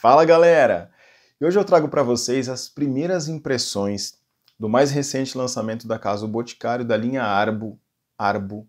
Fala galera! E hoje eu trago para vocês as primeiras impressões do mais recente lançamento da Casa Boticário da linha Arbo, Arbo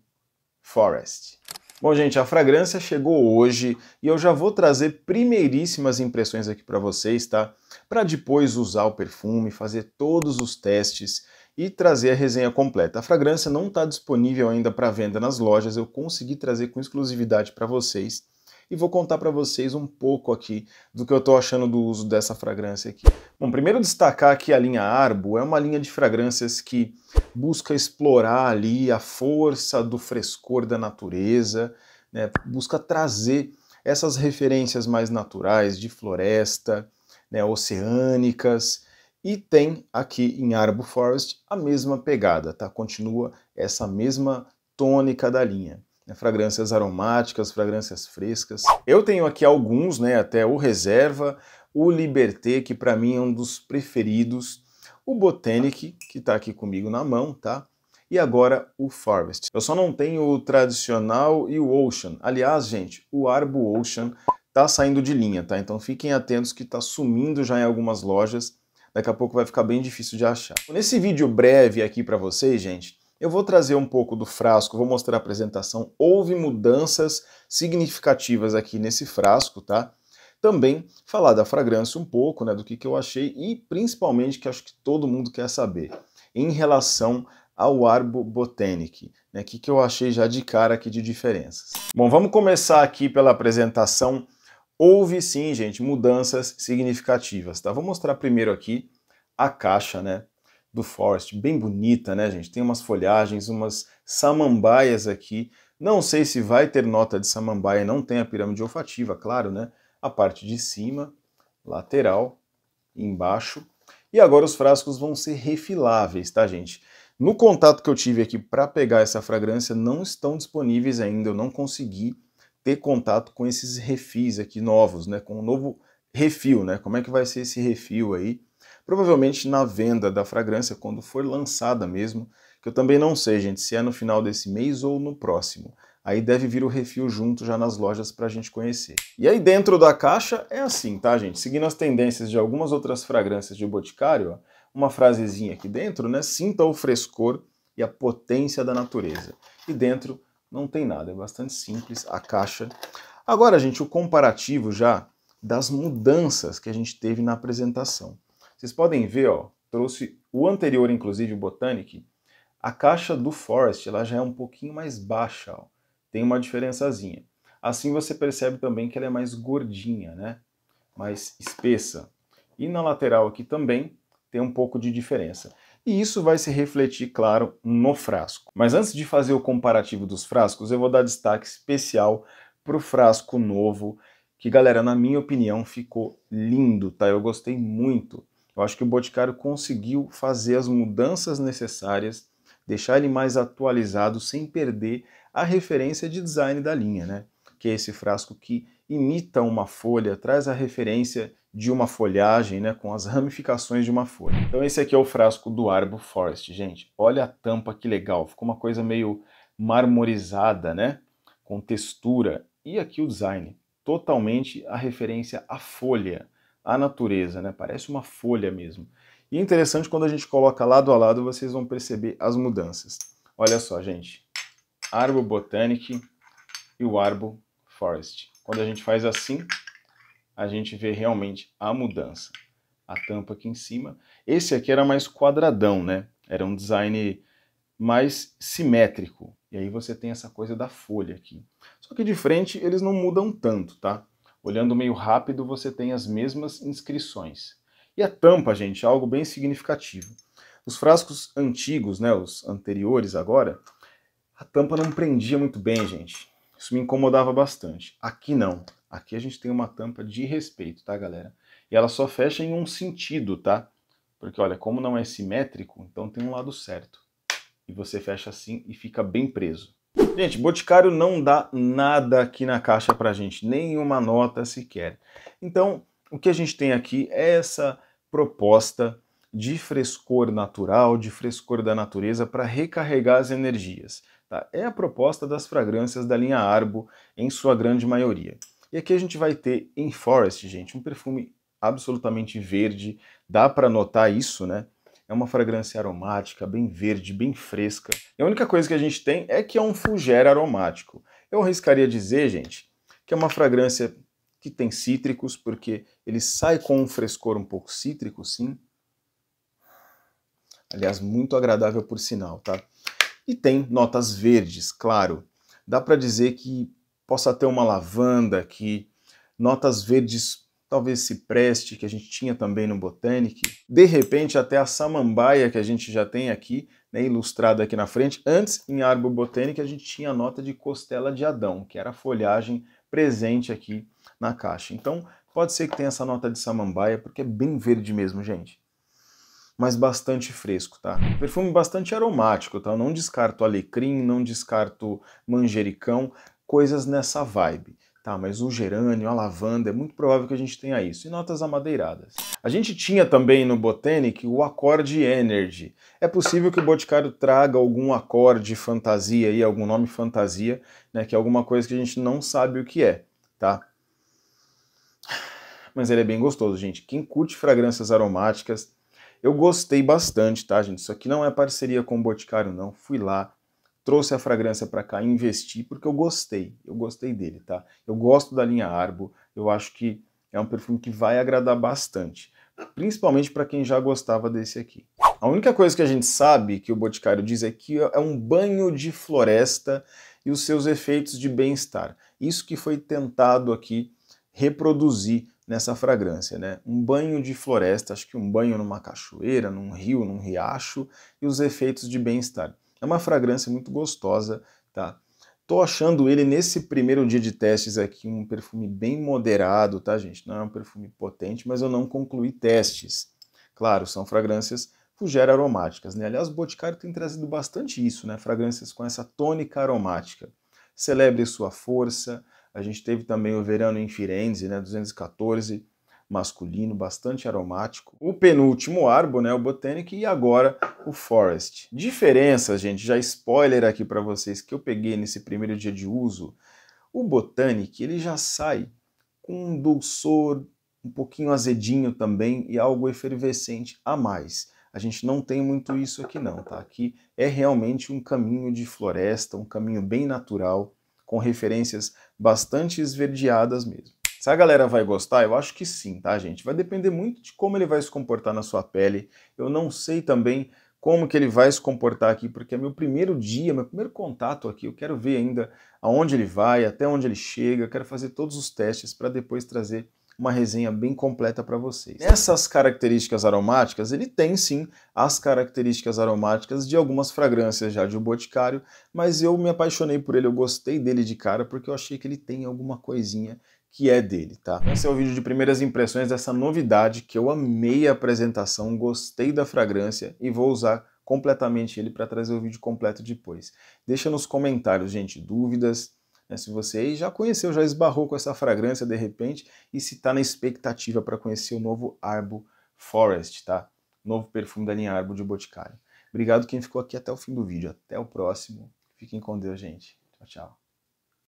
Forest. Bom, gente, a fragrância chegou hoje e eu já vou trazer primeiríssimas impressões aqui para vocês, tá? Para depois usar o perfume, fazer todos os testes e trazer a resenha completa. A fragrância não está disponível ainda para venda nas lojas, eu consegui trazer com exclusividade para vocês e vou contar para vocês um pouco aqui do que eu estou achando do uso dessa fragrância aqui. Bom, primeiro destacar que a linha Arbo é uma linha de fragrâncias que busca explorar ali a força do frescor da natureza, né? busca trazer essas referências mais naturais de floresta, né, oceânicas, e tem aqui em Arbo Forest a mesma pegada, tá? Continua essa mesma tônica da linha né, fragrâncias aromáticas, fragrâncias frescas. Eu tenho aqui alguns, né, até o Reserva, o Liberté, que para mim é um dos preferidos, o Botanic, que está aqui comigo na mão, tá? E agora o forest Eu só não tenho o tradicional e o Ocean. Aliás, gente, o Arbo Ocean tá saindo de linha, tá? Então fiquem atentos que tá sumindo já em algumas lojas. Daqui a pouco vai ficar bem difícil de achar. Nesse vídeo breve aqui para vocês, gente, eu vou trazer um pouco do frasco, vou mostrar a apresentação. Houve mudanças significativas aqui nesse frasco, tá? Também falar da fragrância um pouco, né, do que, que eu achei e principalmente que acho que todo mundo quer saber em relação ao Arbo Botanic, né, que, que eu achei já de cara aqui de diferenças. Bom, vamos começar aqui pela apresentação. Houve sim, gente, mudanças significativas, tá? Vou mostrar primeiro aqui a caixa, né? do Forest, bem bonita, né, gente? Tem umas folhagens, umas samambaias aqui. Não sei se vai ter nota de samambaia, não tem a pirâmide olfativa, claro, né? A parte de cima, lateral, embaixo. E agora os frascos vão ser refiláveis, tá, gente? No contato que eu tive aqui para pegar essa fragrância, não estão disponíveis ainda, eu não consegui ter contato com esses refis aqui novos, né? Com o um novo refil, né? Como é que vai ser esse refil aí? Provavelmente na venda da fragrância, quando for lançada mesmo, que eu também não sei, gente, se é no final desse mês ou no próximo. Aí deve vir o refil junto já nas lojas para a gente conhecer. E aí dentro da caixa é assim, tá, gente? Seguindo as tendências de algumas outras fragrâncias de Boticário, ó, uma frasezinha aqui dentro, né? Sinta o frescor e a potência da natureza. E dentro não tem nada, é bastante simples a caixa. Agora, gente, o comparativo já das mudanças que a gente teve na apresentação. Vocês podem ver, ó, trouxe o anterior, inclusive, o Botanic. A caixa do Forest ela já é um pouquinho mais baixa, ó. tem uma diferençazinha. Assim você percebe também que ela é mais gordinha, né? mais espessa. E na lateral aqui também tem um pouco de diferença. E isso vai se refletir, claro, no frasco. Mas antes de fazer o comparativo dos frascos, eu vou dar destaque especial para o frasco novo, que galera, na minha opinião, ficou lindo, tá? Eu gostei muito. Eu acho que o Boticário conseguiu fazer as mudanças necessárias, deixar ele mais atualizado sem perder a referência de design da linha, né? Que é esse frasco que imita uma folha, traz a referência de uma folhagem, né, com as ramificações de uma folha. Então esse aqui é o frasco do Arbo Forest, gente. Olha a tampa que legal, ficou uma coisa meio marmorizada, né, com textura. E aqui o design, totalmente a referência à folha, a natureza, né? Parece uma folha mesmo. E é interessante quando a gente coloca lado a lado, vocês vão perceber as mudanças. Olha só, gente. Arbo Botanic e o Arbo Forest. Quando a gente faz assim, a gente vê realmente a mudança. A tampa aqui em cima. Esse aqui era mais quadradão, né? Era um design mais simétrico. E aí você tem essa coisa da folha aqui. Só que de frente eles não mudam tanto, tá? Olhando meio rápido, você tem as mesmas inscrições. E a tampa, gente, é algo bem significativo. Os frascos antigos, né, os anteriores agora, a tampa não prendia muito bem, gente. Isso me incomodava bastante. Aqui não. Aqui a gente tem uma tampa de respeito, tá, galera? E ela só fecha em um sentido, tá? Porque, olha, como não é simétrico, então tem um lado certo. E você fecha assim e fica bem preso. Gente, Boticário não dá nada aqui na caixa pra gente, nenhuma nota sequer. Então, o que a gente tem aqui é essa proposta de frescor natural, de frescor da natureza para recarregar as energias. Tá? É a proposta das fragrâncias da linha Arbo em sua grande maioria. E aqui a gente vai ter In Forest, gente, um perfume absolutamente verde, dá para notar isso, né? É uma fragrância aromática, bem verde, bem fresca. E a única coisa que a gente tem é que é um fougera aromático. Eu arriscaria dizer, gente, que é uma fragrância que tem cítricos, porque ele sai com um frescor um pouco cítrico, sim. Aliás, muito agradável por sinal, tá? E tem notas verdes, claro. Dá para dizer que possa ter uma lavanda aqui, notas verdes talvez cipreste, que a gente tinha também no Botanic, de repente até a samambaia que a gente já tem aqui, né, aqui na frente. Antes, em árvore botânica, a gente tinha a nota de costela de Adão, que era a folhagem presente aqui na caixa. Então, pode ser que tenha essa nota de samambaia, porque é bem verde mesmo, gente. Mas bastante fresco, tá? Perfume bastante aromático, tá? não descarto alecrim, não descarto manjericão, coisas nessa vibe. Tá, mas o gerânio, a lavanda, é muito provável que a gente tenha isso. E notas amadeiradas. A gente tinha também no Botanic o acorde Energy. É possível que o Boticário traga algum acorde fantasia aí, algum nome fantasia, né, que é alguma coisa que a gente não sabe o que é, tá? Mas ele é bem gostoso, gente. Quem curte fragrâncias aromáticas, eu gostei bastante, tá, gente? Isso aqui não é parceria com o Boticário, não. Fui lá, trouxe a fragrância para cá, investi porque eu gostei, eu gostei dele, tá? Eu gosto da linha Arbo, eu acho que é um perfume que vai agradar bastante, principalmente para quem já gostava desse aqui. A única coisa que a gente sabe que o Boticário diz é que é, é um banho de floresta e os seus efeitos de bem-estar. Isso que foi tentado aqui reproduzir nessa fragrância, né? Um banho de floresta, acho que um banho numa cachoeira, num rio, num riacho e os efeitos de bem-estar. É uma fragrância muito gostosa, tá? Tô achando ele nesse primeiro dia de testes aqui um perfume bem moderado, tá, gente? Não é um perfume potente, mas eu não concluí testes. Claro, são fragrâncias fugera aromáticas, né? Aliás, o Boticário tem trazido bastante isso, né? Fragrâncias com essa tônica aromática. Celebre sua força. A gente teve também o Verano em Firenze, né? 214 masculino, bastante aromático. O penúltimo árbol, né, o Botanic, e agora o Forest. Diferenças, gente, já spoiler aqui para vocês que eu peguei nesse primeiro dia de uso. O Botanic, ele já sai com um dulçor um pouquinho azedinho também e algo efervescente a mais. A gente não tem muito isso aqui não, tá? Aqui é realmente um caminho de floresta, um caminho bem natural, com referências bastante esverdeadas mesmo. Se a galera vai gostar, eu acho que sim, tá, gente? Vai depender muito de como ele vai se comportar na sua pele. Eu não sei também como que ele vai se comportar aqui, porque é meu primeiro dia, meu primeiro contato aqui. Eu quero ver ainda aonde ele vai, até onde ele chega, eu quero fazer todos os testes para depois trazer uma resenha bem completa para vocês. Nessas características aromáticas, ele tem sim as características aromáticas de algumas fragrâncias já de Boticário, mas eu me apaixonei por ele, eu gostei dele de cara porque eu achei que ele tem alguma coisinha que é dele, tá? Esse é o vídeo de primeiras impressões dessa novidade que eu amei a apresentação, gostei da fragrância e vou usar completamente ele para trazer o vídeo completo depois. Deixa nos comentários, gente, dúvidas, né, se você já conheceu, já esbarrou com essa fragrância de repente e se está na expectativa para conhecer o novo Arbo Forest, tá? Novo perfume da linha Arbo de Boticário. Obrigado quem ficou aqui até o fim do vídeo. Até o próximo. Fiquem com Deus, gente. Tchau, tchau.